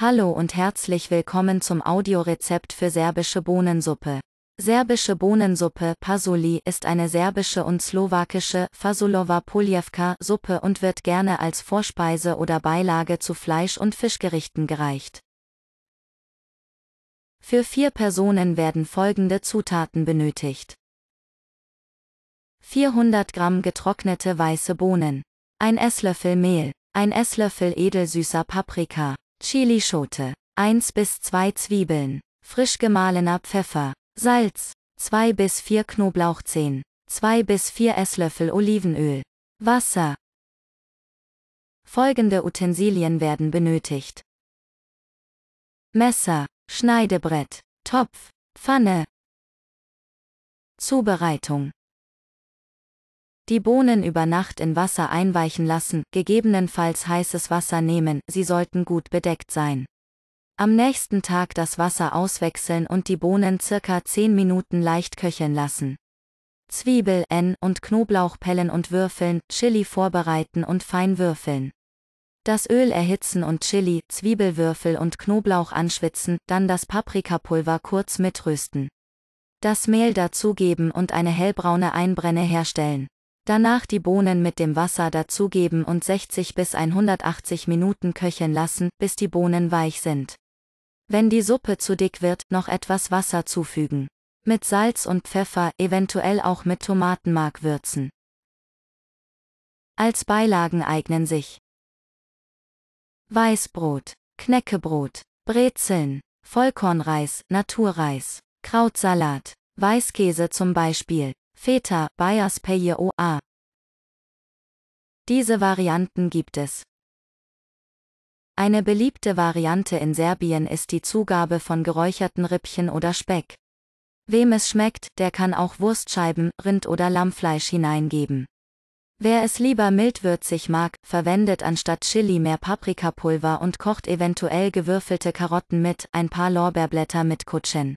Hallo und herzlich willkommen zum Audiorezept für serbische Bohnensuppe. Serbische Bohnensuppe Pasuli ist eine serbische und slowakische Fasulova Poljevka Suppe und wird gerne als Vorspeise oder Beilage zu Fleisch- und Fischgerichten gereicht. Für vier Personen werden folgende Zutaten benötigt. 400 Gramm getrocknete weiße Bohnen. Ein Esslöffel Mehl. Ein Esslöffel edelsüßer Paprika. Chilischote, 1 bis 2 Zwiebeln, frisch gemahlener Pfeffer, Salz, 2 bis 4 Knoblauchzehen, 2 bis 4 Esslöffel Olivenöl, Wasser. Folgende Utensilien werden benötigt. Messer, Schneidebrett, Topf, Pfanne. Zubereitung. Die Bohnen über Nacht in Wasser einweichen lassen, gegebenenfalls heißes Wasser nehmen, sie sollten gut bedeckt sein. Am nächsten Tag das Wasser auswechseln und die Bohnen circa 10 Minuten leicht köcheln lassen. Zwiebel N und Knoblauch pellen und würfeln, Chili vorbereiten und fein würfeln. Das Öl erhitzen und Chili, Zwiebelwürfel und Knoblauch anschwitzen, dann das Paprikapulver kurz mitrösten. Das Mehl dazugeben und eine hellbraune Einbrenne herstellen. Danach die Bohnen mit dem Wasser dazugeben und 60 bis 180 Minuten köcheln lassen, bis die Bohnen weich sind. Wenn die Suppe zu dick wird, noch etwas Wasser zufügen. Mit Salz und Pfeffer, eventuell auch mit Tomatenmark würzen. Als Beilagen eignen sich Weißbrot, Knäckebrot, Brezeln, Vollkornreis, Naturreis, Krautsalat, Weißkäse zum Beispiel. Feta, Bias Paye OA. Diese Varianten gibt es. Eine beliebte Variante in Serbien ist die Zugabe von geräucherten Rippchen oder Speck. Wem es schmeckt, der kann auch Wurstscheiben, Rind- oder Lammfleisch hineingeben. Wer es lieber mildwürzig mag, verwendet anstatt Chili mehr Paprikapulver und kocht eventuell gewürfelte Karotten mit, ein paar Lorbeerblätter mit Kutschen.